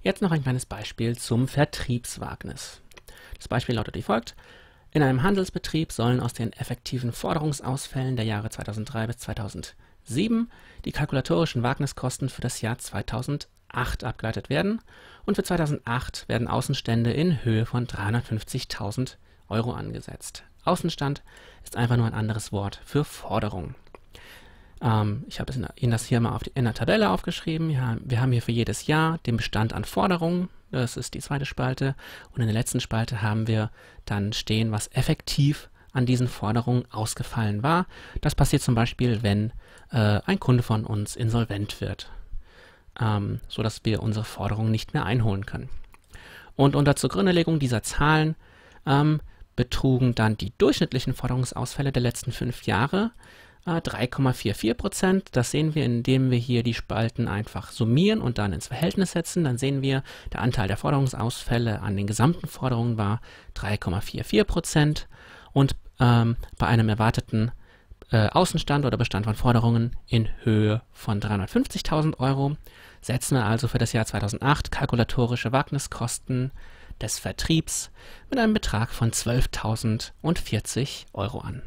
Jetzt noch ein kleines Beispiel zum Vertriebswagnis. Das Beispiel lautet wie folgt. In einem Handelsbetrieb sollen aus den effektiven Forderungsausfällen der Jahre 2003 bis 2007 die kalkulatorischen Wagniskosten für das Jahr 2008 abgeleitet werden und für 2008 werden Außenstände in Höhe von 350.000 Euro angesetzt. Außenstand ist einfach nur ein anderes Wort für Forderung. Ähm, ich habe Ihnen das hier mal auf die, in der Tabelle aufgeschrieben. Ja, wir haben hier für jedes Jahr den Bestand an Forderungen. Das ist die zweite Spalte. Und in der letzten Spalte haben wir dann stehen, was effektiv an diesen Forderungen ausgefallen war. Das passiert zum Beispiel, wenn äh, ein Kunde von uns insolvent wird, ähm, sodass wir unsere Forderungen nicht mehr einholen können. Und unter Zugrundelegung dieser Zahlen ähm, betrugen dann die durchschnittlichen Forderungsausfälle der letzten fünf Jahre 3,44 äh, Prozent. Das sehen wir, indem wir hier die Spalten einfach summieren und dann ins Verhältnis setzen. Dann sehen wir, der Anteil der Forderungsausfälle an den gesamten Forderungen war 3,44 Prozent und ähm, bei einem erwarteten äh, Außenstand oder Bestand von Forderungen in Höhe von 350.000 Euro setzen wir also für das Jahr 2008 kalkulatorische Wagniskosten des Vertriebs mit einem Betrag von 12.040 Euro an